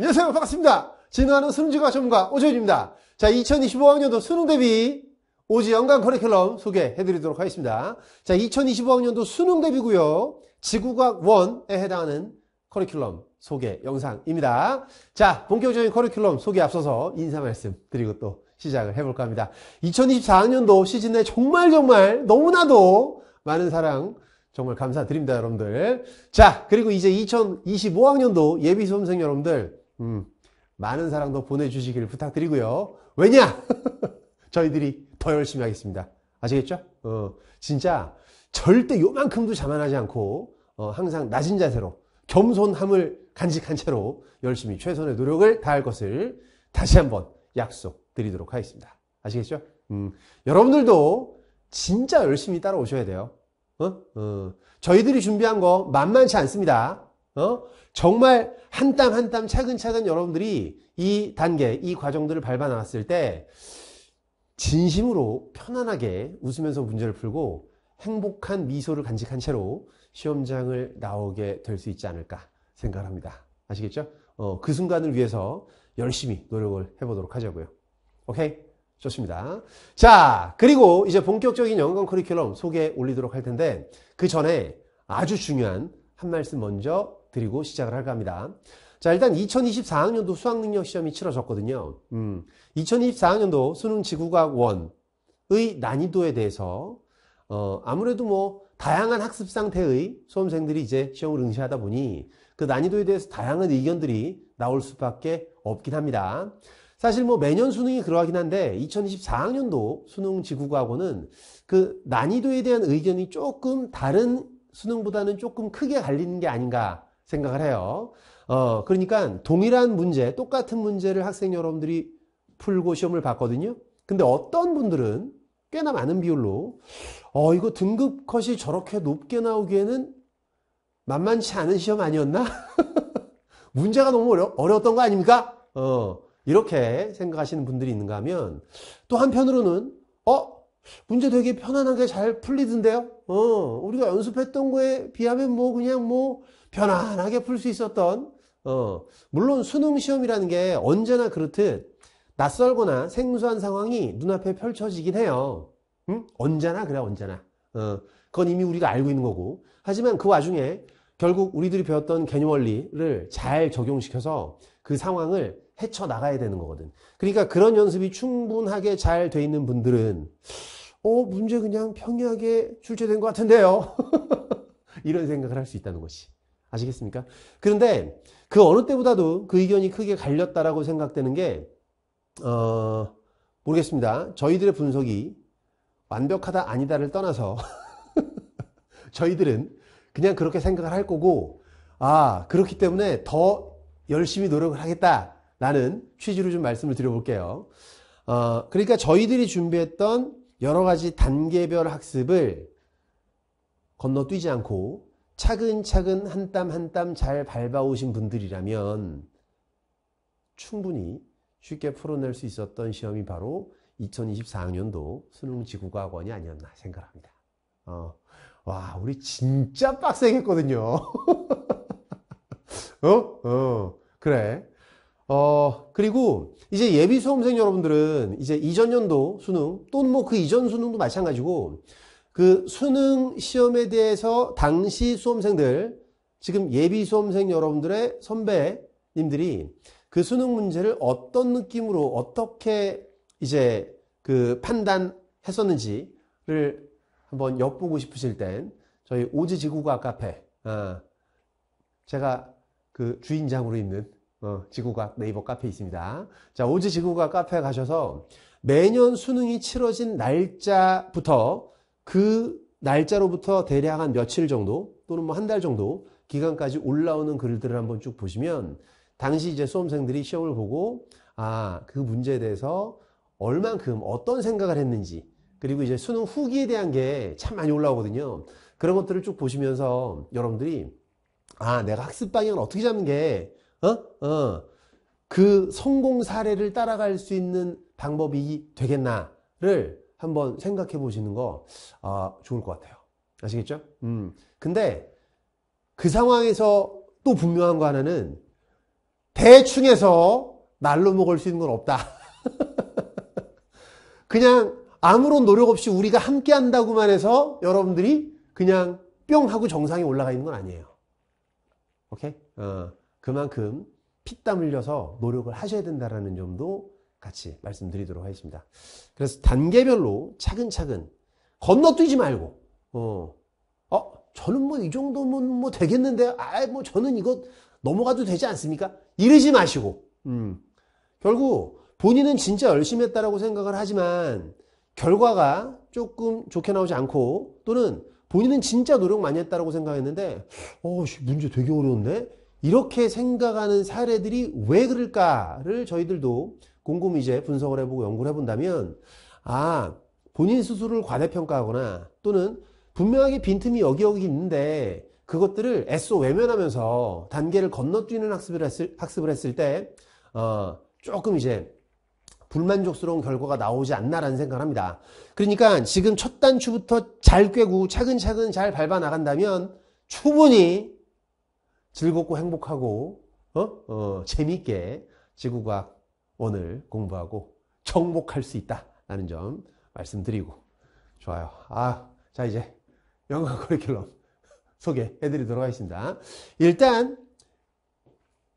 안녕하세요. 반갑습니다. 진화하는 수능지과 전문가 오지현입니다. 자, 2025학년도 수능 대비 오지 연간 커리큘럼 소개해드리도록 하겠습니다. 자, 2025학년도 수능 대비고요. 지구과학 1에 해당하는 커리큘럼 소개 영상입니다. 자, 본격적인 커리큘럼 소개 앞서서 인사 말씀 드리고 또 시작을 해볼까 합니다. 2024학년도 시즌 내 정말 정말 너무나도 많은 사랑 정말 감사드립니다, 여러분들. 자, 그리고 이제 2025학년도 예비 수험생 여러분들 음, 많은 사랑도 보내주시길 부탁드리고요. 왜냐? 저희들이 더 열심히 하겠습니다. 아시겠죠? 어, 진짜 절대 요만큼도 자만하지 않고 어, 항상 낮은 자세로 겸손함을 간직한 채로 열심히 최선의 노력을 다할 것을 다시 한번 약속드리도록 하겠습니다. 아시겠죠? 음, 여러분들도 진짜 열심히 따라오셔야 돼요. 어? 어, 저희들이 준비한 거 만만치 않습니다. 어? 정말 한 땀 한 땀 차근차근 여러분들이 이 단계, 이 과정들을 밟아 나왔을 때 진심으로 편안하게 웃으면서 문제를 풀고 행복한 미소를 간직한 채로 시험장을 나오게 될 수 있지 않을까 생각합니다. 아시겠죠? 어, 그 순간을 위해서 열심히 노력을 해보도록 하자고요. 오케이? 좋습니다. 자, 그리고 이제 본격적인 연관 커리큘럼 소개 올리도록 할 텐데 그 전에 아주 중요한 한 말씀 먼저 드리고 시작을 할까 합니다. 자, 일단 2024학년도 수학능력 시험이 치러졌거든요. 음, 2024학년도 수능 지구과학 1의 난이도에 대해서 어, 아무래도 뭐 다양한 학습 상태의 수험생들이 이제 시험을 응시하다 보니 그 난이도에 대해서 다양한 의견들이 나올 수밖에 없긴 합니다. 사실 뭐 매년 수능이 그러하긴 한데 2024학년도 수능 지구과학원은 그 난이도에 대한 의견이 조금 다른 수능보다는 조금 크게 갈리는 게 아닌가 생각을 해요. 어, 그러니까 동일한 문제, 똑같은 문제를 학생 여러분들이 풀고 시험을 봤거든요. 근데 어떤 분들은 꽤나 많은 비율로 어 이거 등급 컷이 저렇게 높게 나오기에는 만만치 않은 시험 아니었나? 문제가 너무 어려, 어려웠던 거 아닙니까? 어 이렇게 생각하시는 분들이 있는가 하면 또 한편으로는 어 문제 되게 편안하게 잘 풀리던데요. 어, 우리가 연습했던 거에 비하면 뭐 그냥 뭐 편안하게 풀 수 있었던 어, 물론 수능 시험이라는 게 언제나 그렇듯 낯설거나 생소한 상황이 눈앞에 펼쳐지긴 해요. 응? 언제나 그래 언제나. 어, 그건 이미 우리가 알고 있는 거고. 하지만 그 와중에 결국 우리들이 배웠던 개념 원리를 잘 적용시켜서 그 상황을 헤쳐나가야 되는 거거든. 그러니까 그런 연습이 충분하게 잘 돼 있는 분들은 어, 문제 그냥 평이하게 출제된 것 같은데요. 이런 생각을 할 수 있다는 것이. 아시겠습니까? 그런데 그 어느 때보다도 그 의견이 크게 갈렸다라고 생각되는 게, 어, 모르겠습니다. 저희들의 분석이 완벽하다 아니다를 떠나서 저희들은 그냥 그렇게 생각을 할 거고, 아, 그렇기 때문에 더 열심히 노력을 하겠다라는 취지로 좀 말씀을 드려볼게요. 어, 그러니까 저희들이 준비했던 여러 가지 단계별 학습을 건너뛰지 않고 차근차근 한 땀 한 땀 잘 밟아오신 분들이라면 충분히 쉽게 풀어낼 수 있었던 시험이 바로 2024학년도 수능 지구과학원이 아니었나 생각합니다. 어, 와, 우리 진짜 빡세게 했거든요. 어? 어, 그래. 어, 그리고 이제 예비 수험생 여러분들은 이제 이전 연도 수능 또는 뭐 그 이전 수능도 마찬가지고 그 수능 시험에 대해서 당시 수험생들 지금 예비 수험생 여러분들의 선배님들이 그 수능 문제를 어떤 느낌으로 어떻게 이제 그 판단했었는지를 한번 엿보고 싶으실 땐 저희 오지 지구과학 카페 어, 제가 그 주인장으로 있는 어, 지구과학 네이버 카페 있습니다. 자, 오지 지구과학 카페 에 가셔서 매년 수능이 치러진 날짜부터 그 날짜로부터 대략 한 며칠 정도 또는 뭐 한 달 정도 기간까지 올라오는 글들을 한번 쭉 보시면 당시 이제 수험생들이 시험을 보고 아, 그 문제에 대해서 얼만큼 어떤 생각을 했는지 그리고 이제 수능 후기에 대한 게 참 많이 올라오거든요. 그런 것들을 쭉 보시면서 여러분들이 아, 내가 학습 방향을 어떻게 잡는 게 어? 어. 그 성공 사례를 따라갈 수 있는 방법이 되겠나를 한번 생각해 보시는 거 아, 좋을 것 같아요. 아시겠죠? 음. 근데 그 상황에서 또 분명한 거 하나는 대충해서 날로 먹을 수 있는 건 없다. 그냥 아무런 노력 없이 우리가 함께 한다고만 해서 여러분들이 그냥 뿅 하고 정상에 올라가 있는 건 아니에요. 오케이? 어. 그만큼 피땀 흘려서 노력을 하셔야 된다라는 점도 같이 말씀드리도록 하겠습니다. 그래서 단계별로 차근차근 건너뛰지 말고 어, 어 저는 뭐 이 정도면 뭐 되겠는데 아뭐 저는 이거 넘어가도 되지 않습니까? 이러지 마시고 음. 결국 본인은 진짜 열심히 했다라고 생각을 하지만 결과가 조금 좋게 나오지 않고 또는 본인은 진짜 노력 많이 했다라고 생각했는데 어 문제 되게 어려운데 이렇게 생각하는 사례들이 왜 그럴까를 저희들도 곰곰이 이제 분석을 해보고 연구를 해본다면 아 본인 스스로를 과대평가하거나 또는 분명하게 빈틈이 여기 여기 있는데 그것들을 애써 외면하면서 단계를 건너뛰는 학습을 했을, 학습을 했을 때 어, 조금 이제 불만족스러운 결과가 나오지 않나라는 생각을 합니다. 그러니까 지금 첫 단추부터 잘 꿰고 차근차근 잘 밟아 나간다면 충분히 즐겁고 행복하고 어? 어, 재미있게 지구과학 오늘 공부하고 정복할 수 있다라는 점 말씀드리고 좋아요. 아, 자 이제 영어 커리큘럼 소개해드리도록 하겠습니다. 일단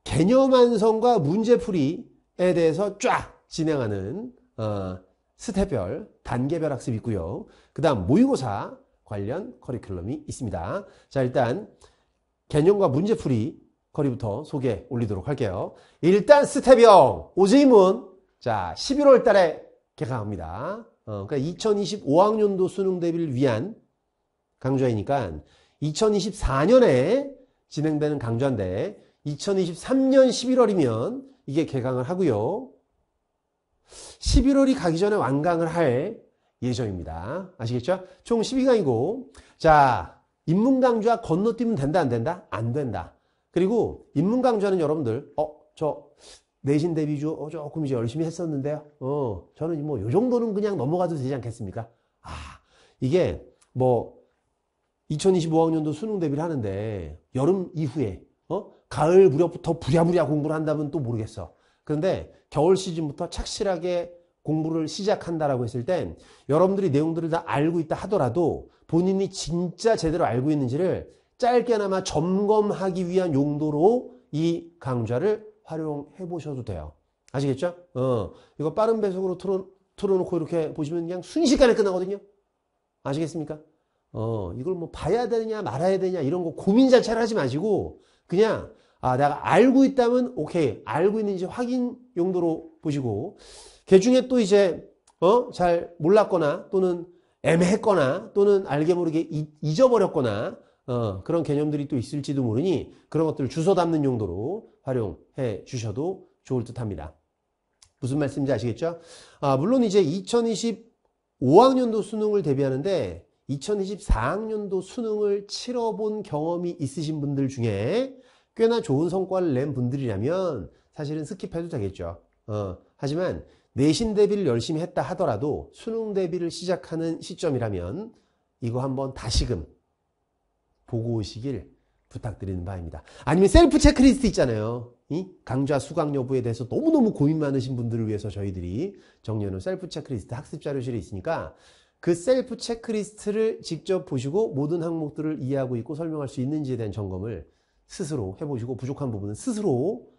개념 완성과 문제풀이에 대해서 쫙 진행하는 어, 스텝별 단계별 학습이 있고요. 그 다음 모의고사 관련 커리큘럼이 있습니다. 자 일단 개념과 문제풀이 거리부터 소개 올리도록 할게요. 일단 스텝형 오즈임은 자 11월 달에 개강합니다. 어, 그러니까 2025학년도 수능 대비를 위한 강좌이니까 2024년에 진행되는 강좌인데 2023년 11월이면 이게 개강을 하고요. 11월이 가기 전에 완강을 할 예정입니다. 아시겠죠? 총 12강이고 자 인문강좌 건너뛰면 된다 안 된다? 안 된다. 그리고 인문강좌는 여러분들 어 저 내신 대비주 어, 조금 이제 열심히 했었는데요. 어 저는 뭐 요 정도는 그냥 넘어가도 되지 않겠습니까? 아 이게 뭐 2025학년도 수능 대비를 하는데 여름 이후에 어 가을 무렵부터 부랴부랴 공부를 한다면 또 모르겠어. 그런데 겨울 시즌부터 착실하게 공부를 시작한다라고 했을 땐 여러분들이 내용들을 다 알고 있다 하더라도 본인이 진짜 제대로 알고 있는지를 짧게나마 점검하기 위한 용도로 이 강좌를 활용해 보셔도 돼요. 아시겠죠? 어, 이거 빠른 배속으로 틀어, 틀어놓고 이렇게 보시면 그냥 순식간에 끝나거든요. 아시겠습니까? 어, 이걸 뭐 봐야 되냐 말아야 되냐 이런 거 고민 자체를 하지 마시고 그냥 아, 내가 알고 있다면 오케이. 알고 있는지 확인 용도로 보시고 개 그 중에 또 이제 어, 잘 몰랐거나 또는 애매했거나 또는 알게 모르게 잊어버렸거나 어, 그런 개념들이 또 있을지도 모르니 그런 것들을 주소 담는 용도로 활용해 주셔도 좋을 듯 합니다. 무슨 말씀인지 아시겠죠? 아, 물론 이제 2025학년도 수능을 대비하는데 2024학년도 수능을 치러본 경험이 있으신 분들 중에 꽤나 좋은 성과를 낸 분들이라면 사실은 스킵해도 되겠죠. 어, 하지만 내신 대비를 열심히 했다 하더라도 수능 대비를 시작하는 시점이라면 이거 한번 다시금 보고 오시길 부탁드리는 바입니다. 아니면 셀프 체크리스트 있잖아요. 이? 강좌 수강 여부에 대해서 너무너무 고민 많으신 분들을 위해서 저희들이 정리해놓은 셀프 체크리스트 학습 자료실이 있으니까 그 셀프 체크리스트를 직접 보시고 모든 항목들을 이해하고 있고 설명할 수 있는지에 대한 점검을 스스로 해보시고 부족한 부분은 스스로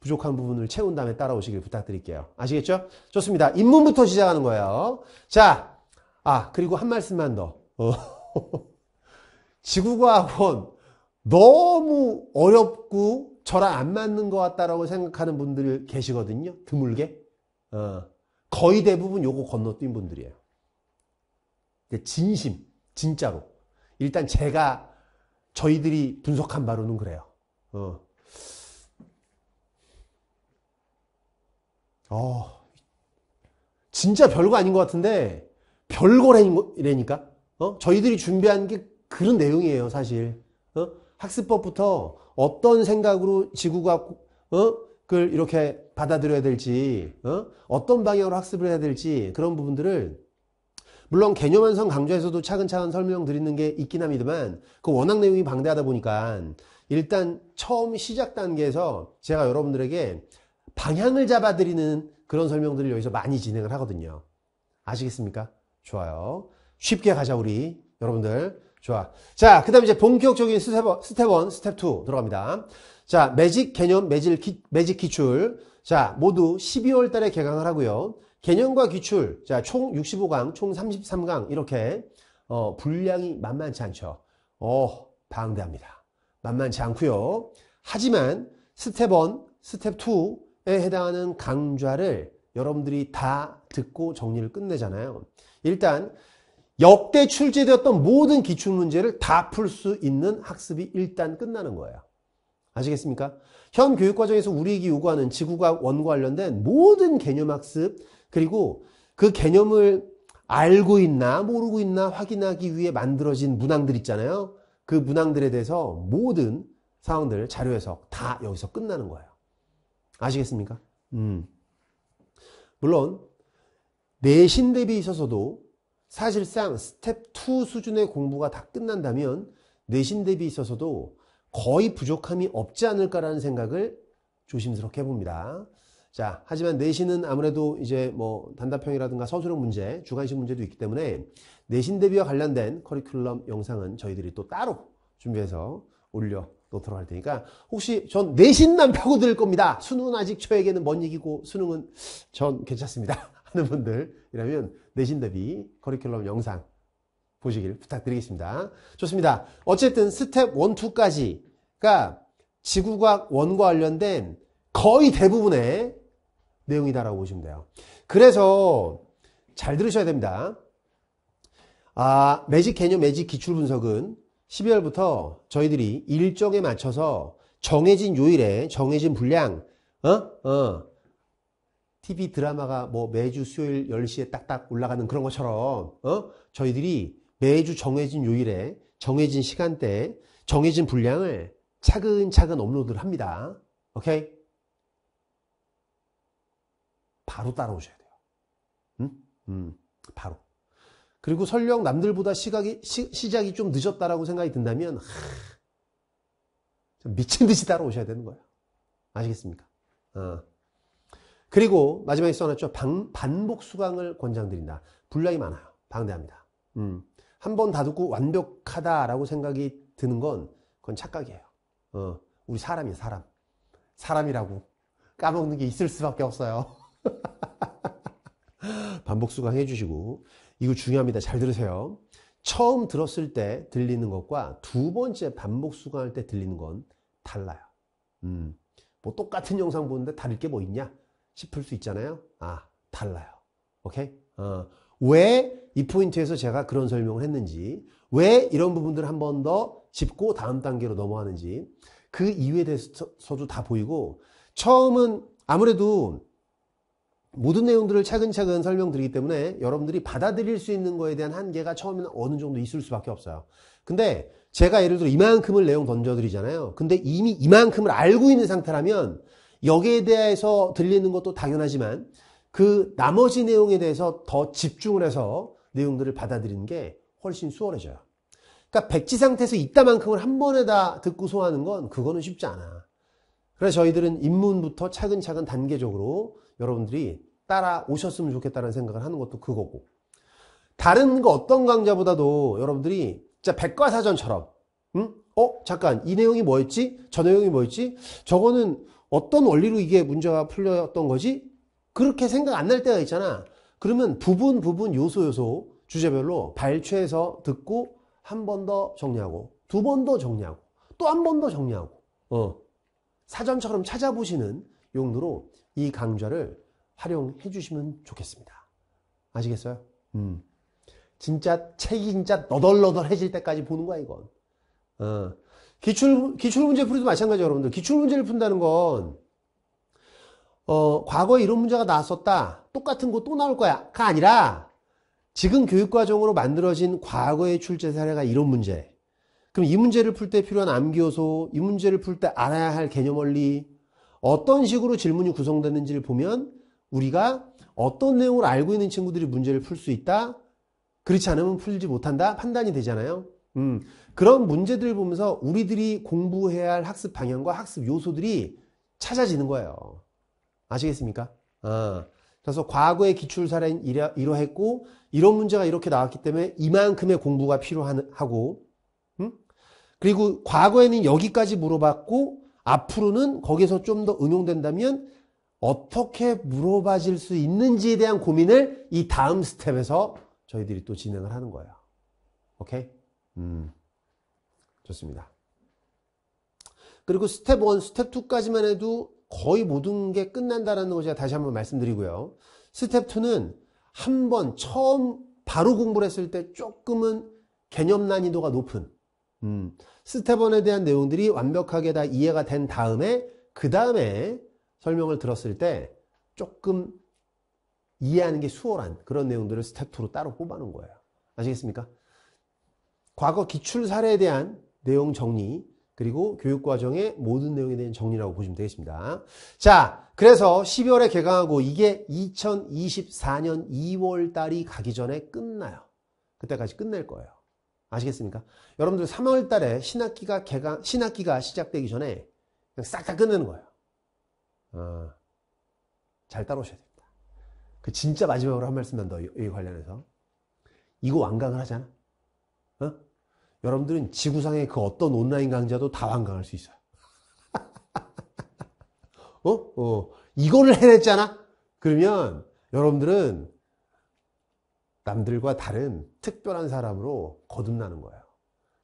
부족한 부분을 채운 다음에 따라오시길 부탁드릴게요. 아시겠죠? 좋습니다. 입문부터 시작하는 거예요. 자, 아, 그리고 한 말씀만 더. 어. 지구과학원 너무 어렵고 저랑 안 맞는 것 같다라고 생각하는 분들 계시거든요. 드물게. 어. 거의 대부분 요거 건너뛴 분들이에요. 그러니까 진심, 진짜로. 일단 제가 저희들이 분석한 바로는 그래요. 어. 어, 진짜 별거 아닌 것 같은데 별거라니까. 어? 저희들이 준비한 게 그런 내용이에요, 사실. 어? 학습법부터 어떤 생각으로 지구가 어? 그걸 이렇게 받아들여야 될지, 어? 떤 방향으로 학습을 해야 될지 그런 부분들을 물론 개념 완성 강좌에서도 차근차근 설명드리는 게 있긴 합니다만 그 워낙 내용이 방대하다 보니까 일단 처음 시작 단계에서 제가 여러분들에게 방향을 잡아드리는 그런 설명들을 여기서 많이 진행을 하거든요. 아시겠습니까? 좋아요. 쉽게 가자, 우리. 여러분들. 좋아. 자, 그 다음에 이제 본격적인 스텝, 스텝 1, 스텝 2 들어갑니다. 자, 매직 개념, 매직, 기, 매직 기출. 자, 모두 12월 달에 개강을 하고요. 개념과 기출, 자, 총 65강, 총 33강, 이렇게, 어, 분량이 만만치 않죠. 어, 방대합니다. 만만치 않고요 하지만 스텝 1, 스텝 2, 에 해당하는 강좌를 여러분들이 다 듣고 정리를 끝내잖아요. 일단 역대 출제되었던 모든 기출문제를 다 풀 수 있는 학습이 일단 끝나는 거예요. 아시겠습니까? 현 교육과정에서 우리에게 요구하는 지구과원과 학 관련된 모든 개념학습 그리고 그 개념을 알고 있나 모르고 있나 확인하기 위해 만들어진 문항들 있잖아요. 그 문항들에 대해서 모든 상황들 자료 해석 다 여기서 끝나는 거예요. 아시겠습니까? 음. 물론 내신 대비 있어서도 사실상 스텝 2 수준의 공부가 다 끝난다면 내신 대비 있어서도 거의 부족함이 없지 않을까라는 생각을 조심스럽게 해봅니다. 자, 하지만 내신은 아무래도 이제 뭐 단답형이라든가 서술형 문제, 주관식 문제도 있기 때문에 내신 대비와 관련된 커리큘럼 영상은 저희들이 또 따로 준비해서 올려 또 들어갈 테니까 혹시 전내신남 파고 들을 겁니다. 수능은 아직 저에게는 먼 얘기고 수능은 전 괜찮습니다. 하는 분들이라면 내신 대비 커리큘럼 영상 보시길 부탁드리겠습니다. 좋습니다. 어쨌든 스텝 1, 2까지가 지구과학 1과 관련된 거의 대부분의 내용이다라고 보시면 돼요. 그래서 잘 들으셔야 됩니다. 아, 매직 개념, 매직 기출 분석은 12월부터 저희들이 일정에 맞춰서 정해진 요일에 정해진 분량 어? 어. TV 드라마가 뭐 매주 수요일 10시에 딱딱 올라가는 그런 것처럼 어? 저희들이 매주 정해진 요일에 정해진 시간대에 정해진 분량을 차근차근 업로드를 합니다. 오케이? 바로 따라오셔야 돼요. 응? 음, 바로. 그리고 설령 남들보다 시각이, 시, 작이좀 늦었다라고 생각이 든다면 하, 미친 듯이 따라오셔야 되는 거예요. 아시겠습니까? 어. 그리고 마지막에 써놨죠. 방, 반복 수강을 권장드린다. 분량이 많아요. 방대합니다. 음. 한 번 다듣고 완벽하다라고 생각이 드는 건 그건 착각이에요. 어, 우리 사람이 사람. 사람이라고 까먹는 게 있을 수밖에 없어요. 반복 수강해 주시고 이거 중요합니다. 잘 들으세요. 처음 들었을 때 들리는 것과 두 번째 반복 수강할 때 들리는 건 달라요. 음, 뭐 똑같은 영상 보는데 다를 게 뭐 있냐 싶을 수 있잖아요. 아, 달라요. 오케이? 어, 아, 왜이 포인트에서 제가 그런 설명을 했는지, 왜 이런 부분들을 한 번 더 짚고 다음 단계로 넘어가는지, 그 이유에 대해서도 다 보이고, 처음은 아무래도 모든 내용들을 차근차근 설명드리기 때문에 여러분들이 받아들일 수 있는 거에 대한 한계가 처음에는 어느 정도 있을 수밖에 없어요. 근데 제가 예를 들어 이만큼을 내용 던져드리잖아요. 근데 이미 이만큼을 알고 있는 상태라면 여기에 대해서 들리는 것도 당연하지만 그 나머지 내용에 대해서 더 집중을 해서 내용들을 받아들이는 게 훨씬 수월해져요. 그러니까 백지 상태에서 있다만큼을 한 번에 다 듣고 소화하는 건 그거는 쉽지 않아. 그래서 저희들은 입문부터 차근차근 단계적으로 여러분들이 따라오셨으면 좋겠다는 생각을 하는 것도 그거고 다른 거 어떤 강좌보다도 여러분들이 진짜 백과사전처럼 음? 어? 잠깐 이 내용이 뭐였지? 저 내용이 뭐였지? 저거는 어떤 원리로 이게 문제가 풀렸던 거지? 그렇게 생각 안 날 때가 있잖아 그러면 부분 부분 요소 요소 주제별로 발췌해서 듣고 한 번 더 정리하고 두 번 더 정리하고 또 한 번 더 정리하고 어. 사전처럼 찾아보시는 용도로 이 강좌를 활용해 주시면 좋겠습니다. 아시겠어요? 음. 진짜 책이 진짜 너덜너덜해질 때까지 보는 거야, 이건. 어. 기출, 기출문제 풀이도 마찬가지예요, 여러분들. 기출문제를 푼다는 건, 어, 과거에 이런 문제가 나왔었다. 똑같은 거 또 나올 거야. 가 아니라, 지금 교육과정으로 만들어진 과거의 출제 사례가 이런 문제. 그럼 이 문제를 풀 때 필요한 암기 요소, 이 문제를 풀 때 알아야 할 개념 원리, 어떤 식으로 질문이 구성되는지를 보면 우리가 어떤 내용을 알고 있는 친구들이 문제를 풀 수 있다. 그렇지 않으면 풀지 못한다. 판단이 되잖아요. 음, 그런 문제들을 보면서 우리들이 공부해야 할 학습 방향과 학습 요소들이 찾아지는 거예요. 아시겠습니까? 아, 그래서 과거의 기출 사례는 이러, 이러했고 이런 문제가 이렇게 나왔기 때문에 이만큼의 공부가 필요하고 음? 그리고 과거에는 여기까지 물어봤고 앞으로는 거기서 좀 더 응용된다면 어떻게 물어봐질 수 있는지에 대한 고민을 이 다음 스텝에서 저희들이 또 진행을 하는 거예요. 오케이? 음, 좋습니다. 그리고 스텝 1, 스텝 2까지만 해도 거의 모든 게 끝난다라는 거 제가 다시 한번 말씀드리고요. 스텝 2는 한번 처음 바로 공부를 했을 때 조금은 개념 난이도가 높은 음, 스테번에 대한 내용들이 완벽하게 다 이해가 된 다음에 그 다음에 설명을 들었을 때 조금 이해하는 게 수월한 그런 내용들을 스텝 2로 따로 뽑아놓은 거예요. 아시겠습니까? 과거 기출 사례에 대한 내용 정리 그리고 교육과정의 모든 내용에 대한 정리라고 보시면 되겠습니다. 자, 그래서 12월에 개강하고 이게 2024년 2월달이 가기 전에 끝나요. 그때까지 끝낼 거예요. 아시겠습니까? 여러분들 3월 달에 신학기가 개강, 신학기가 시작되기 전에 그냥 싹다 끝내는 거예요. 어, 잘 따라오셔야 됩니다. 그 진짜 마지막으로 한 말씀만 더, 이 관련해서. 이거 완강을 하잖아? 어? 여러분들은 지구상의 그 어떤 온라인 강좌도 다 완강할 수 있어요. 어? 어. 이거를 해냈잖아? 그러면 여러분들은 남들과 다른 특별한 사람으로 거듭나는 거예요.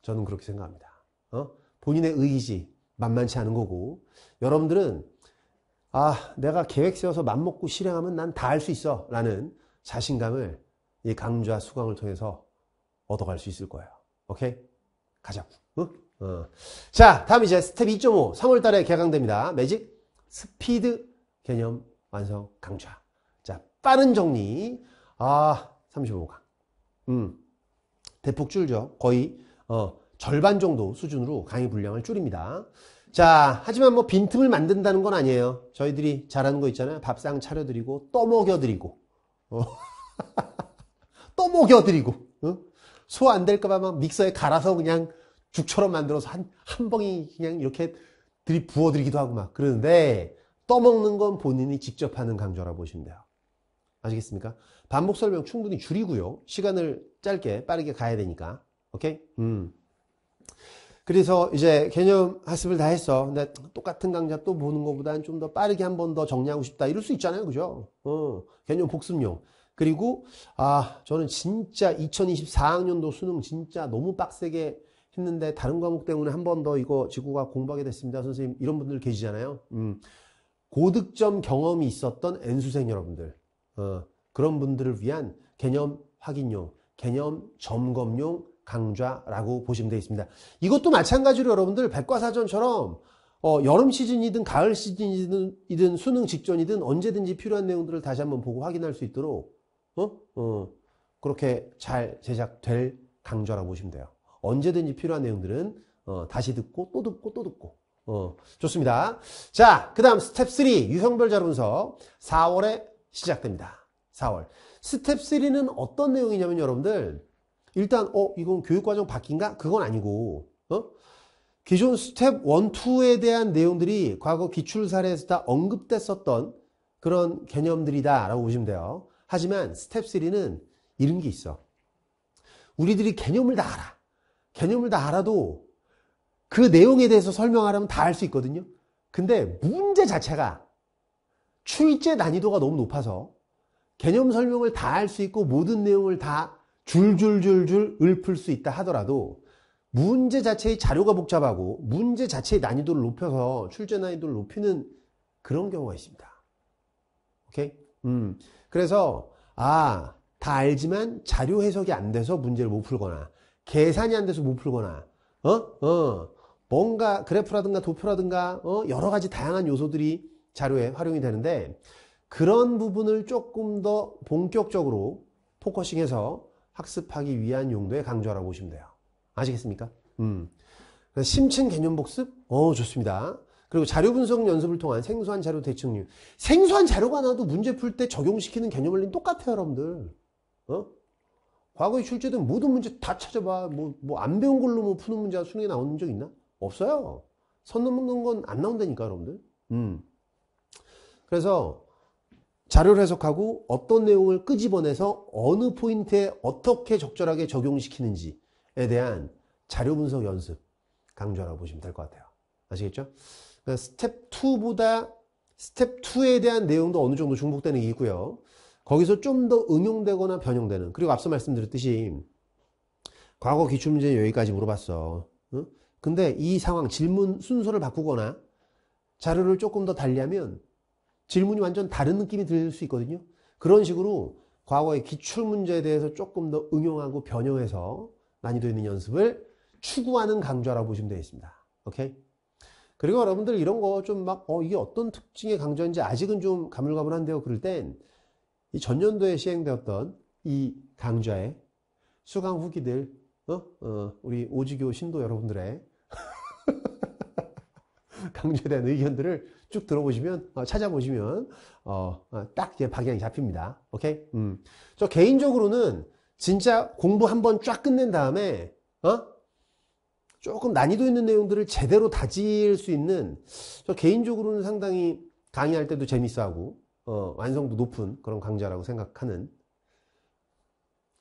저는 그렇게 생각합니다. 어? 본인의 의지 만만치 않은 거고 여러분들은 아 내가 계획 세워서 맘먹고 실행하면 난 다 할 수 있어 라는 자신감을 이 강좌 수강을 통해서 얻어갈 수 있을 거예요. 오케이? 가자고. 응? 어. 자 다음 이제 스텝 2.5 3월달에 개강됩니다. 매직 스피드 개념 완성 강좌. 자 빠른 정리. 아 35강. 음, 대폭 줄죠. 거의 어, 절반 정도 수준으로 강의 분량을 줄입니다. 자, 하지만 뭐 빈틈을 만든다는 건 아니에요. 저희들이 잘하는 거 있잖아요. 밥상 차려드리고 떠먹여드리고 어. 떠먹여드리고 응? 소안 될까봐 막 믹서에 갈아서 그냥 죽처럼 만들어서 한, 한 봉이 그냥 이렇게 들이 부어드리기도 하고 막 그러는데 떠먹는 건 본인이 직접 하는 강좌라 고 보시면 돼요. 아시겠습니까? 반복 설명 충분히 줄이고요. 시간을 짧게 빠르게 가야 되니까. 오케이? 음. 그래서 이제 개념 학습을 다 했어. 근데 똑같은 강좌 또 보는 것보다는 좀 더 빠르게 한 번 더 정리하고 싶다. 이럴 수 있잖아요. 그죠? 어, 개념 복습용. 그리고, 아, 저는 진짜 2024학년도 수능 진짜 너무 빡세게 했는데 다른 과목 때문에 한 번 더 이거 지구가 공부하게 됐습니다. 선생님, 이런 분들 계시잖아요. 음. 고득점 경험이 있었던 N수생 여러분들. 어, 그런 분들을 위한 개념 확인용, 개념 점검용 강좌라고 보시면 되겠습니다. 이것도 마찬가지로 여러분들 백과사전처럼 어, 여름 시즌이든 가을 시즌이든 수능 직전이든 언제든지 필요한 내용들을 다시 한번 보고 확인할 수 있도록 어? 어, 그렇게 잘 제작될 강좌라고 보시면 돼요. 언제든지 필요한 내용들은 어, 다시 듣고 또 듣고 또 듣고 어, 좋습니다. 자, 그 다음 스텝 3 유형별 자료 분석 4월에 시작됩니다. 4월. 스텝 3는 어떤 내용이냐면 여러분들 일단 어 이건 교육과정 바뀐가? 그건 아니고 어? 기존 스텝 1, 2에 대한 내용들이 과거 기출 사례에서 다 언급됐었던 그런 개념들이다 라고 보시면 돼요. 하지만 스텝 3는 이런 게 있어. 우리들이 개념을 다 알아. 개념을 다 알아도 그 내용에 대해서 설명하려면 다 알 수 있거든요. 근데 문제 자체가 출제 난이도가 너무 높아서 개념 설명을 다 할 수 있고 모든 내용을 다 줄줄줄줄 읊을 수 있다 하더라도 문제 자체의 자료가 복잡하고 문제 자체의 난이도를 높여서 출제 난이도를 높이는 그런 경우가 있습니다. 오케이? 음. 그래서 아, 다 알지만 자료 해석이 안 돼서 문제를 못 풀거나 계산이 안 돼서 못 풀거나 어? 어. 뭔가 그래프라든가 도표라든가 어? 여러 가지 다양한 요소들이 자료에 활용이 되는데 그런 부분을 조금 더 본격적으로 포커싱해서 학습하기 위한 용도에강조하라고 보시면 돼요. 아시겠습니까? 음. 심층 개념 복습? 어, 좋습니다. 그리고 자료 분석 연습을 통한 생소한 자료 대충률 생소한 자료가 나도 문제풀 때 적용시키는 개념 원리는 똑같아요, 여러분들. 어? 과거에 출제된 모든 문제 다 찾아봐. 뭐, 뭐, 안 배운 걸로 뭐 푸는 문제 수능에 나오는 적 있나? 없어요. 선 넘는 건 안 나온다니까, 여러분들. 음. 그래서 자료를 해석하고 어떤 내용을 끄집어내서 어느 포인트에 어떻게 적절하게 적용시키는지에 대한 자료 분석 연습 강조하라고 보시면 될 것 같아요. 아시겠죠? 그러니까 스텝 2보다 스텝 2에 대한 내용도 어느 정도 중복되는 게 있고요. 거기서 좀 더 응용되거나 변형되는 그리고 앞서 말씀드렸듯이 과거 기출문제 여기까지 물어봤어. 근데 이 상황 질문 순서를 바꾸거나 자료를 조금 더 달리하면 질문이 완전 다른 느낌이 들 수 있거든요. 그런 식으로 과거의 기출 문제에 대해서 조금 더 응용하고 변형해서 난이도 있는 연습을 추구하는 강좌라고 보시면 되겠습니다. 오케이? 그리고 여러분들 이런 거 좀 막, 어, 이게 어떤 특징의 강좌인지 아직은 좀 가물가물한데요. 그럴 땐 이 전년도에 시행되었던 이 강좌의 수강 후기들, 어? 어, 우리 오지교 신도 여러분들의 강좌에 대한 의견들을 쭉 들어보시면 어, 찾아보시면 어, 어, 딱 이제 방향이 잡힙니다. 오케이. 음. 저 개인적으로는 진짜 공부 한 번 쫙 끝낸 다음에 어? 조금 난이도 있는 내용들을 제대로 다질 수 있는 저 개인적으로는 상당히 강의할 때도 재밌어하고 어, 완성도 높은 그런 강좌라고 생각하는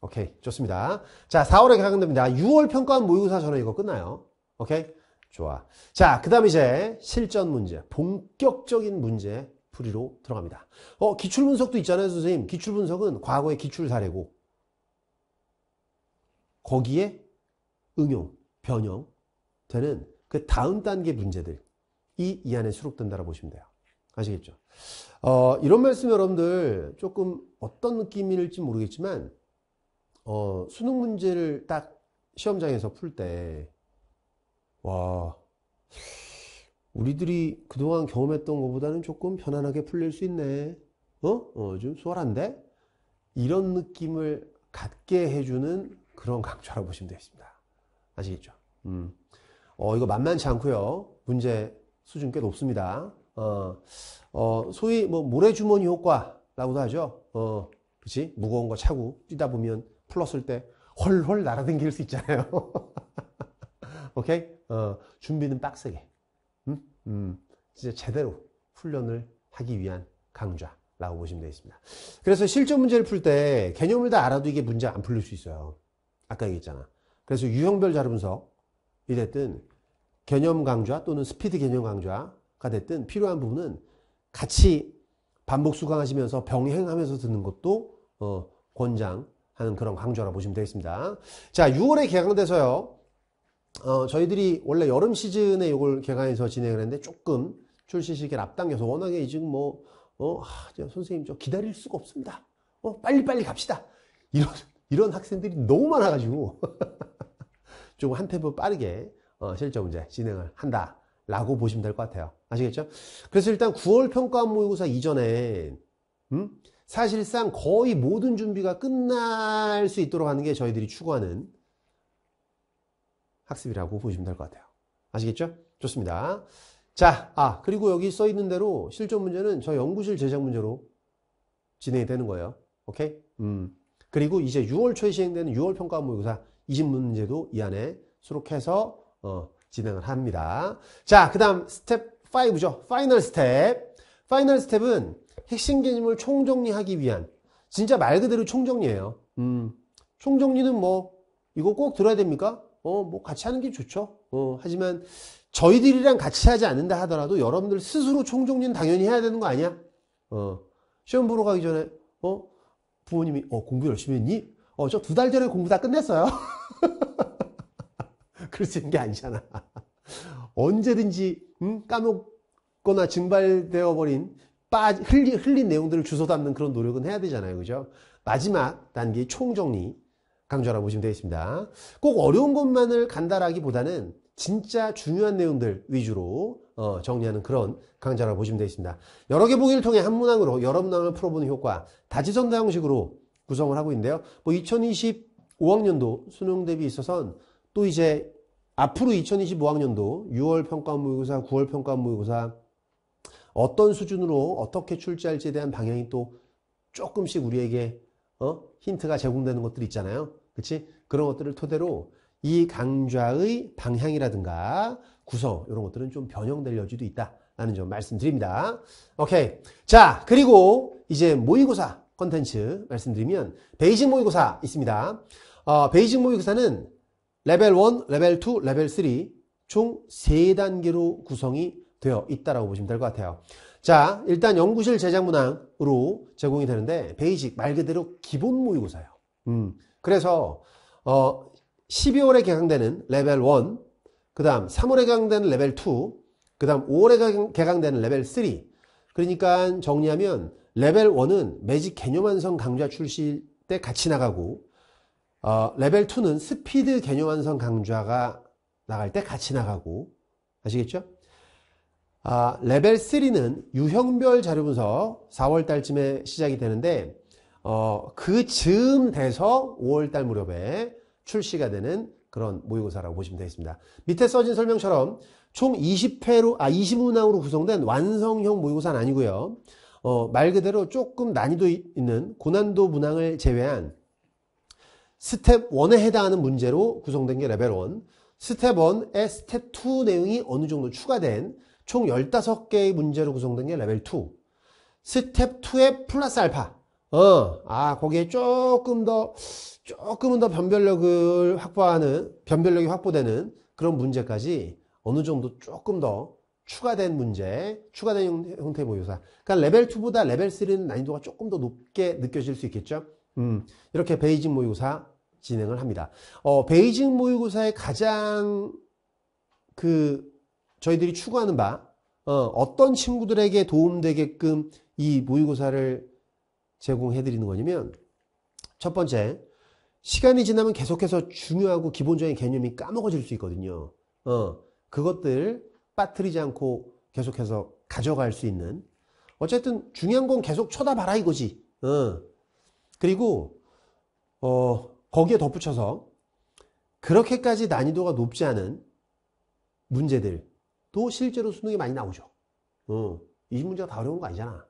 오케이 좋습니다 자 4월에 개강됩니다 6월 평가원 모의고사 저는 이거 끝나요 오케이 좋아. 자, 그 다음 이제 실전 문제, 본격적인 문제 풀이로 들어갑니다. 어, 기출분석도 있잖아요, 선생님. 기출분석은 과거의 기출 사례고, 거기에 응용, 변형 되는 그 다음 단계 문제들이 이 안에 수록된다고 보시면 돼요. 아시겠죠? 어, 이런 말씀 여러분들 조금 어떤 느낌일지 모르겠지만, 어, 수능 문제를 딱 시험장에서 풀 때, 와, 우리들이 그동안 경험했던 것보다는 조금 편안하게 풀릴 수 있네. 어? 어, 좀 수월한데? 이런 느낌을 갖게 해주는 그런 강좌라고 보시면 되겠습니다. 아시겠죠? 음. 어, 이거 만만치 않고요. 문제 수준 꽤 높습니다. 어, 어, 소위 뭐 모래주머니 효과라고도 하죠. 어, 그치? 무거운 거 차고 뛰다 보면 풀었을 때 헐헐 날아댕길 수 있잖아요. 오케이? 어, 준비는 빡세게. 음? 음, 진짜 제대로 훈련을 하기 위한 강좌. 라고 보시면 되겠습니다. 그래서 실전 문제를 풀 때 개념을 다 알아도 이게 문제 안 풀릴 수 있어요. 아까 얘기했잖아. 그래서 유형별 자료 분석, 이 됐든 개념 강좌 또는 스피드 개념 강좌가 됐든 필요한 부분은 같이 반복 수강하시면서 병행하면서 듣는 것도 어, 권장하는 그런 강좌라 고 보시면 되겠습니다. 자, 6월에 개강돼서요. 어, 저희들이 원래 여름 시즌에 이걸 개강해서 진행을 했는데 조금 출시 시기를 앞당겨서 워낙에 지금 뭐, 어, 아, 선생님 저 기다릴 수가 없습니다. 어, 빨리빨리 갑시다. 이런, 이런 학생들이 너무 많아가지고 좀한 템포 빠르게 어, 실전 문제 진행을 한다. 라고 보시면 될 것 같아요. 아시겠죠? 그래서 일단 9월 평가 모의고사 이전에, 음? 사실상 거의 모든 준비가 끝날 수 있도록 하는 게 저희들이 추구하는 학습이라고 보시면 될 것 같아요. 아시겠죠? 좋습니다. 자, 아, 그리고 여기 써 있는 대로 실전 문제는 저 연구실 제작 문제로 진행이 되는 거예요. 오케이? 음. 그리고 이제 6월 초에 시행되는 6월 평가 모의고사 20문제도 이 안에 수록해서 어, 진행을 합니다. 자, 그 다음 스텝 5죠. 파이널 스텝. 파이널 스텝은 핵심 개념을 총정리하기 위한 진짜 말 그대로 총정리예요. 음, 총정리는 뭐 이거 꼭 들어야 됩니까? 어, 뭐 같이 하는 게 좋죠. 어, 하지만 저희들이랑 같이 하지 않는다 하더라도 여러분들 스스로 총정리는 당연히 해야 되는 거 아니야? 어, 시험 보러 가기 전에, 어, 부모님이, 어, 공부 열심히 했니? 어, 저 두 달 전에 공부 다 끝냈어요. 그럴 수 있는 게 아니잖아. 언제든지, 음, 까먹거나 증발되어 버린, 빠, 흘린, 흘린 내용들을 주워 담는 그런 노력은 해야 되잖아요. 그죠? 마지막 단계 총정리. 강조라고 보시면 되겠습니다. 꼭 어려운 것만을 간다라기보다는 진짜 중요한 내용들 위주로 어, 정리하는 그런 강좌라고 보시면 되겠습니다. 여러 개 보기를 통해 한 문항으로 여러 문항을 풀어보는 효과, 다지선다 형식으로 구성을 하고 있는데요. 뭐 2025학년도 수능 대비 있어서는또 이제 앞으로 2025학년도 6월 평가 모의고사, 9월 평가 모의고사 어떤 수준으로 어떻게 출제할지에 대한 방향이 또 조금씩 우리에게 어? 힌트가 제공되는 것들 있잖아요. 그치? 그런 것들을 토대로 이 강좌의 방향이라든가 구성 이런 것들은 좀 변형될 여지도 있다라는 점 말씀드립니다. 오케이. 자, 그리고 이제 모의고사 컨텐츠 말씀드리면 베이직 모의고사 있습니다. 어, 베이직 모의고사는 레벨 1, 레벨 2, 레벨 3 총 3단계로 구성이 되어 있다라고 보시면 될 것 같아요. 자, 일단 연구실 제작 문항으로 제공이 되는데 베이직 말 그대로 기본 모의고사예요. 음. 그래서 어 12월에 개강되는 레벨 1, 그다음 3월에 개강되는 레벨 2, 그다음 5월에 개강되는 레벨 3. 그러니까 정리하면 레벨 1은 매직 개념 완성 강좌 출시 때 같이 나가고 어 레벨 2는 스피드 개념 완성 강좌가 나갈 때 같이 나가고 아시겠죠? 아, 레벨 3는 유형별 자료 분석 4월 달쯤에 시작이 되는데 어, 그 즈음 돼서 5월 달 무렵에 출시가 되는 그런 모의고사라고 보시면 되겠습니다. 밑에 써진 설명처럼 총 20회로 아 20문항으로 구성된 완성형 모의고사는 아니고요. 어, 말 그대로 조금 난이도 있는 고난도 문항을 제외한 스텝 1에 해당하는 문제로 구성된 게 레벨 1, 스텝 1에 스텝 2 내용이 어느 정도 추가된 총 15개의 문제로 구성된 게 레벨 2. 스텝 2의 플러스 알파. 어, 아, 거기에 조금 더, 조금더 변별력을 확보하는, 변별력이 확보되는 그런 문제까지 어느 정도 조금 더 추가된 문제, 추가된 형태의 모의고사. 그러니까 레벨 2보다 레벨 3는 난이도가 조금 더 높게 느껴질 수 있겠죠? 음, 이렇게 베이징 모의고사 진행을 합니다. 어, 베이징 모의고사의 가장 그 저희들이 추구하는 바 어, 떤 친구들에게 도움되게끔 이 모의고사를 제공해 드리는 거냐면 첫 번째 시간이 지나면 계속해서 중요하고 기본적인 개념이 까먹어질 수 있거든요. 어, 그것들 빠뜨리지 않고 계속해서 가져갈 수 있는 어쨌든 중요한 건 계속 쳐다봐라 이거지. 어. 그리고 어, 거기에 덧붙여서 그렇게까지 난이도가 높지 않은 문제들 또 실제로 수능에 많이 나오죠. 어, 이 문제가 다 어려운 거 아니잖아.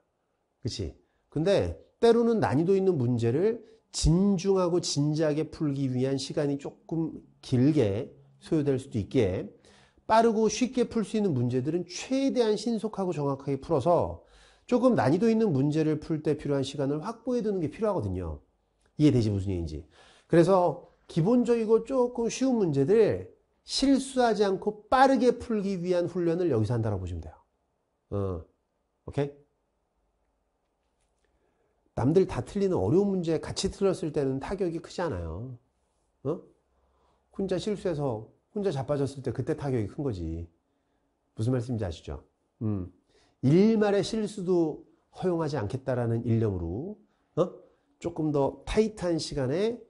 그치? 근데 때로는 난이도 있는 문제를 진중하고 진지하게 풀기 위한 시간이 조금 길게 소요될 수도 있게 빠르고 쉽게 풀 수 있는 문제들은 최대한 신속하고 정확하게 풀어서 조금 난이도 있는 문제를 풀 때 필요한 시간을 확보해 두는 게 필요하거든요. 이해되지 무슨 얘기인지. 그래서 기본적이고 조금 쉬운 문제들 실수하지 않고 빠르게 풀기 위한 훈련을 여기서 한다고 보시면 돼요. 어, 오케이? 남들 다 틀리는 어려운 문제 같이 틀렸을 때는 타격이 크지 않아요. 어? 혼자 실수해서 혼자 자빠졌을 때 그때 타격이 큰 거지. 무슨 말씀인지 아시죠? 음. 일말의 실수도 허용하지 않겠다라는 일념으로 어? 조금 더 타이트한 시간에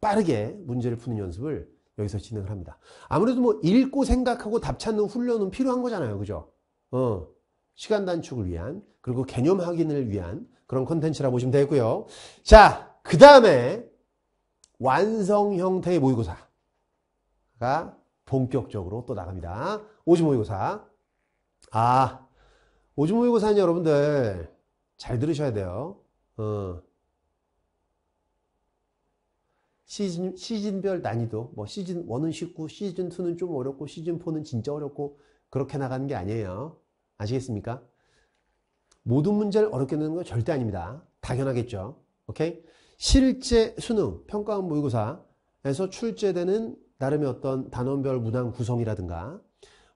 빠르게 문제를 푸는 연습을 여기서 진행을 합니다. 아무래도 뭐 읽고 생각하고 답 찾는 훈련은 필요한 거잖아요. 그죠? 어. 시간 단축을 위한 그리고 개념 확인을 위한 그런 컨텐츠라 고 보시면 되고요. 자, 그 다음에 완성 형태의 모의고사가 본격적으로 또 나갑니다. 오지 모의고사. 아, 오지 모의고사는 여러분들 잘 들으셔야 돼요. 어, 시즌, 시즌별 난이도, 뭐 시즌 1은 쉽고 시즌 2는 좀 어렵고 시즌 4는 진짜 어렵고 그렇게 나가는 게 아니에요. 아시겠습니까? 모든 문제를 어렵게 내는 건 절대 아닙니다. 당연하겠죠. 오케이? 실제 수능, 평가원 모의고사에서 출제되는 나름의 어떤 단원별 문항 구성이라든가,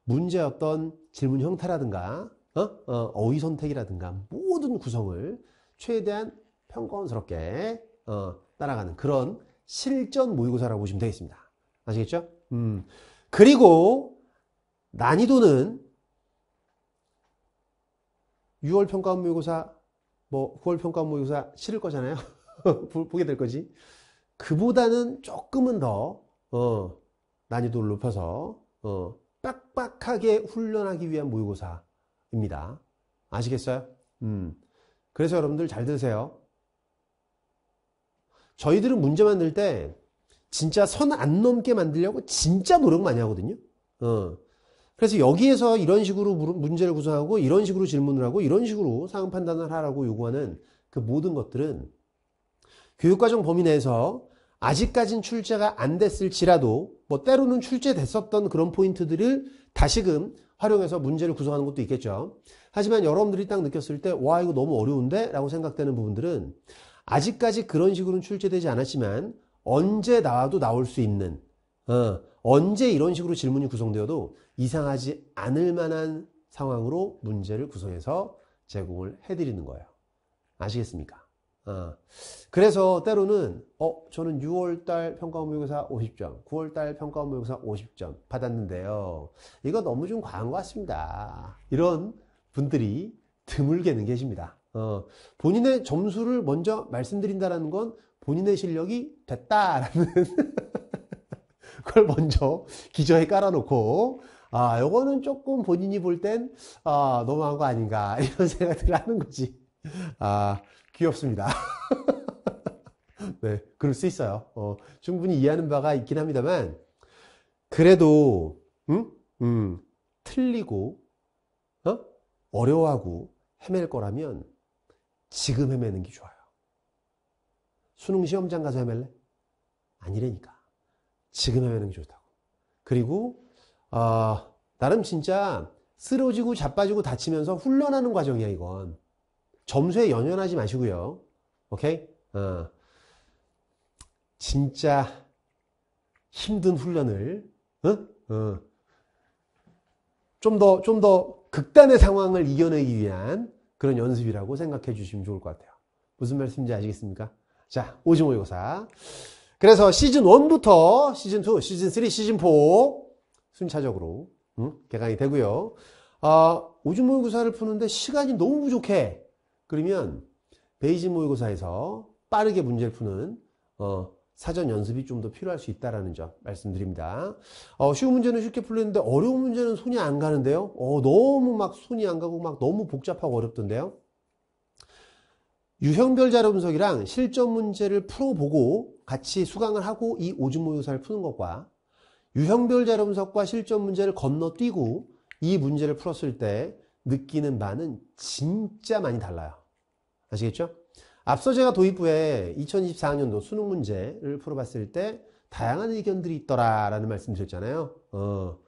문제 어떤 질문 형태라든가, 어? 어, 어휘 선택이라든가, 모든 구성을 최대한 평가원스럽게, 어, 따라가는 그런 실전 모의고사라고 보시면 되겠습니다. 아시겠죠? 음. 그리고 난이도는 6월 평가 모의고사, 뭐 9월 평가 모의고사 실을 거잖아요. 보게 될 거지. 그보다는 조금은 더 어, 난이도를 높여서 어, 빡빡하게 훈련하기 위한 모의고사입니다. 아시겠어요? 음. 그래서 여러분들 잘들세요 저희들은 문제 만들 때 진짜 선 안 넘게 만들려고 진짜 노력 많이 하거든요. 어. 그래서 여기에서 이런 식으로 문제를 구성하고 이런 식으로 질문을 하고 이런 식으로 상황 판단을 하라고 요구하는 그 모든 것들은 교육과정 범위 내에서 아직까진 출제가 안 됐을지라도 뭐 때로는 출제됐었던 그런 포인트들을 다시금 활용해서 문제를 구성하는 것도 있겠죠. 하지만 여러분들이 딱 느꼈을 때 와 이거 너무 어려운데 라고 생각되는 부분들은 아직까지 그런 식으로는 출제되지 않았지만 언제 나와도 나올 수 있는 어, 언제 이런 식으로 질문이 구성되어도 이상하지 않을 만한 상황으로 문제를 구성해서 제공을 해드리는 거예요. 아시겠습니까? 어, 그래서 때로는 어 저는 6월달 평가원모의고사 50점, 9월달 평가원모의고사 50점 받았는데요. 이거 너무 좀 과한 것 같습니다. 이런 분들이 드물게는 계십니다. 어, 본인의 점수를 먼저 말씀드린다라는 건 본인의 실력이 됐다라는 걸 먼저 기저에 깔아놓고 아 요거는 조금 본인이 볼 땐 아, 너무한 거 아닌가 이런 생각들을 하는 거지 아 귀엽습니다 네 그럴 수 있어요 어, 충분히 이해하는 바가 있긴 합니다만 그래도 음, 음 틀리고 어? 어려워하고 헤맬 거라면 지금 헤매는 게 좋아요. 수능 시험장 가서 헤맬래? 아니래니까. 지금 헤매는 게 좋다고. 그리고 어, 나름 진짜 쓰러지고 자빠지고 다치면서 훈련하는 과정이야 이건. 점수에 연연하지 마시고요. 오케이? 어. 진짜 힘든 훈련을 어? 어. 좀더 좀 더 극단의 상황을 이겨내기 위한 그런 연습이라고 생각해 주시면 좋을 것 같아요. 무슨 말씀인지 아시겠습니까? 자, 오지 모의고사. 그래서 시즌 1부터 시즌 2, 시즌 3, 시즌 4 순차적으로 음, 개강이 되고요. 아, 오중 모의고사를 푸는데 시간이 너무 부족해. 그러면 베이징 모의고사에서 빠르게 문제를 푸는 어, 사전 연습이 좀 더 필요할 수 있다라는 점 말씀드립니다. 어, 쉬운 문제는 쉽게 풀리는데 어려운 문제는 손이 안 가는데요. 어, 너무 막 손이 안 가고 막 너무 복잡하고 어렵던데요. 유형별 자료 분석이랑 실전 문제를 풀어보고 같이 수강을 하고 이 오줌 모의사를 푸는 것과 유형별 자료 분석과 실전 문제를 건너뛰고 이 문제를 풀었을 때 느끼는 바는 진짜 많이 달라요. 아시겠죠? 앞서 제가 도입부에 2024년도 수능 문제를 풀어봤을 때 다양한 의견들이 있더라라는 말씀 드렸잖아요. 어,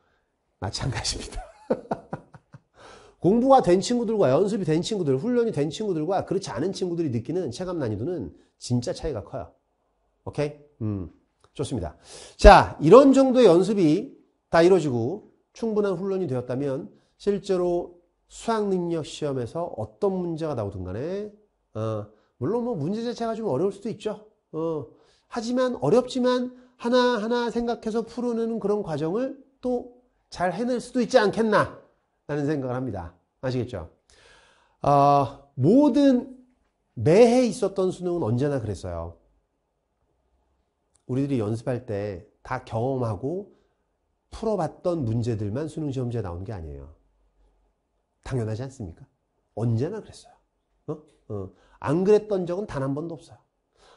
마찬가지입니다. 공부가 된 친구들과 연습이 된 친구들, 훈련이 된 친구들과 그렇지 않은 친구들이 느끼는 체감 난이도는 진짜 차이가 커요. 오케이? 음, 좋습니다. 자, 이런 정도의 연습이 다 이루어지고 충분한 훈련이 되었다면 실제로 수학 능력 시험에서 어떤 문제가 나오든 간에 어, 물론 뭐 문제 자체가 좀 어려울 수도 있죠. 어, 하지만 어렵지만 하나하나 생각해서 풀어내는 그런 과정을 또 잘 해낼 수도 있지 않겠나 라는 생각을 합니다. 아시겠죠? 어, 모든 매해 있었던 수능은 언제나 그랬어요. 우리들이 연습할 때 다 경험하고 풀어봤던 문제들만 수능 시험지에 나온 게 아니에요. 당연하지 않습니까? 언제나 그랬어요. 어? 어. 안 그랬던 적은 단 한 번도 없어요.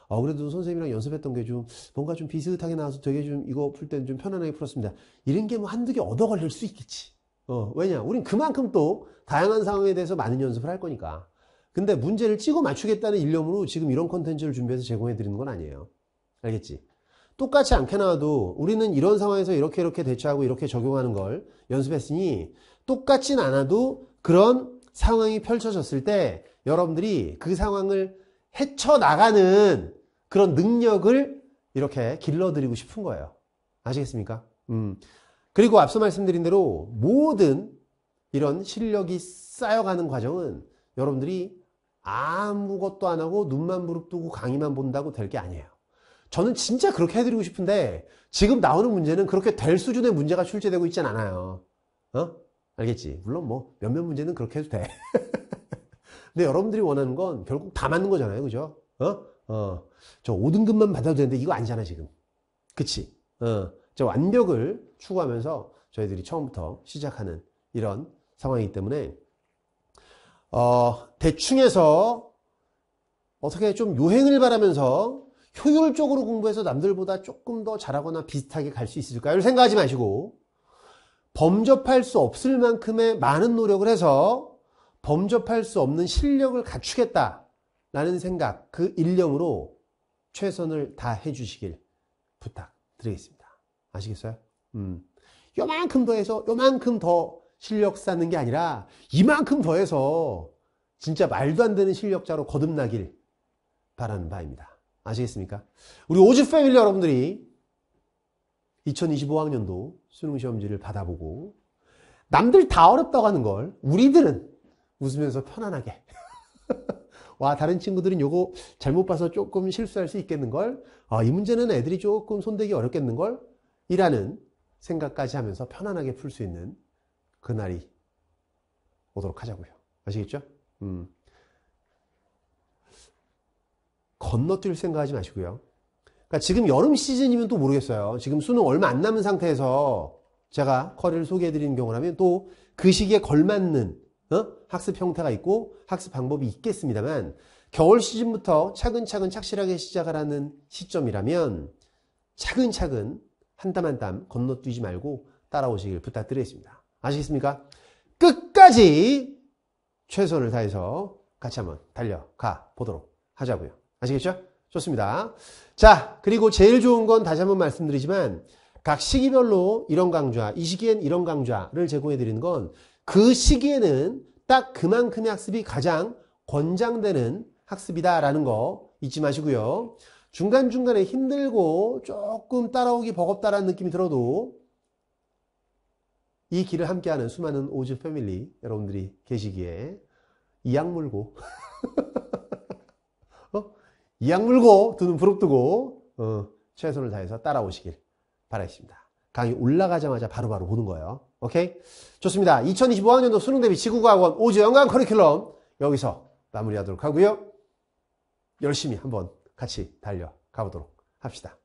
어, 그래도 선생님이랑 연습했던 게 좀 뭔가 좀 비슷하게 나와서 되게 좀 이거 풀 때는 좀 편안하게 풀었습니다. 이런 게 뭐 한두 개 얻어 걸릴 수 있겠지. 어, 왜냐? 우린 그만큼 또 다양한 상황에 대해서 많은 연습을 할 거니까. 근데 문제를 찍어 맞추겠다는 일념으로 지금 이런 컨텐츠를 준비해서 제공해 드리는 건 아니에요. 알겠지? 똑같이 않게 나와도 우리는 이런 상황에서 이렇게 이렇게 대처하고 이렇게 적용하는 걸 연습했으니 똑같진 않아도 그런 상황이 펼쳐졌을 때 여러분들이 그 상황을 헤쳐나가는 그런 능력을 이렇게 길러드리고 싶은 거예요. 아시겠습니까? 음. 그리고 앞서 말씀드린 대로 모든 이런 실력이 쌓여가는 과정은 여러분들이 아무것도 안 하고 눈만 부릅뜨고 강의만 본다고 될 게 아니에요. 저는 진짜 그렇게 해드리고 싶은데 지금 나오는 문제는 그렇게 될 수준의 문제가 출제되고 있진 않아요. 어? 알겠지? 물론 뭐 몇몇 문제는 그렇게 해도 돼. 근데 여러분들이 원하는 건 결국 다 맞는 거잖아요. 그죠? 어? 어. 저 5등급만 받아도 되는데 이거 아니잖아, 지금. 그치? 어. 저 완벽을 추구하면서 저희들이 처음부터 시작하는 이런 상황이기 때문에, 어, 대충해서 어떻게 좀 요행을 바라면서 효율적으로 공부해서 남들보다 조금 더 잘하거나 비슷하게 갈 수 있을까요? 생각하지 마시고, 범접할 수 없을 만큼의 많은 노력을 해서 범접할 수 없는 실력을 갖추겠다라는 생각, 그 일념으로 최선을 다해 주시길 부탁드리겠습니다. 아시겠어요? 음. 요만큼 더해서 요만큼 더 실력 쌓는 게 아니라 이만큼 더해서 진짜 말도 안 되는 실력자로 거듭나길 바라는 바입니다. 아시겠습니까? 우리 오즈 패밀리 여러분들이 2025학년도 수능 시험지를 받아보고 남들 다 어렵다고 하는 걸 우리들은 웃으면서 편안하게 와 다른 친구들은 요거 잘못 봐서 조금 실수할 수 있겠는걸 아, 이 문제는 애들이 조금 손대기 어렵겠는걸 이라는 생각까지 하면서 편안하게 풀 수 있는 그날이 오도록 하자고요 아시겠죠? 음. 건너뛸 생각하지 마시고요 그러니까 지금 여름 시즌이면 또 모르겠어요 지금 수능 얼마 안 남은 상태에서 제가 커리를 소개해 드리는 경우라면 또 그 시기에 걸맞는 어? 학습 형태가 있고 학습 방법이 있겠습니다만 겨울 시즌부터 차근차근 착실하게 시작하라는 시점이라면 차근차근 한 땀 한 땀 건너뛰지 말고 따라오시길 부탁드리겠습니다. 아시겠습니까? 끝까지 최선을 다해서 같이 한번 달려가 보도록 하자고요. 아시겠죠? 좋습니다. 자, 그리고 제일 좋은 건 다시 한번 말씀드리지만 각 시기별로 이런 강좌, 이 시기엔 이런 강좌를 제공해 드리는 건그 시기에는 딱 그만큼의 학습이 가장 권장되는 학습이다라는 거 잊지 마시고요. 중간중간에 힘들고 조금 따라오기 버겁다라는 느낌이 들어도 이 길을 함께하는 수많은 오즈 패밀리 여러분들이 계시기에 이악 물고 어? 이악 물고 두 눈 부릅뜨고 어, 최선을 다해서 따라오시길 바라겠습니다. 강의 올라가자마자 바로바로 바로 보는 거예요. 오케이? 좋습니다. 2025학년도 수능 대비 지구과학원 5주 연간 커리큘럼 여기서 마무리하도록 하고요. 열심히 한번 같이 달려가보도록 합시다.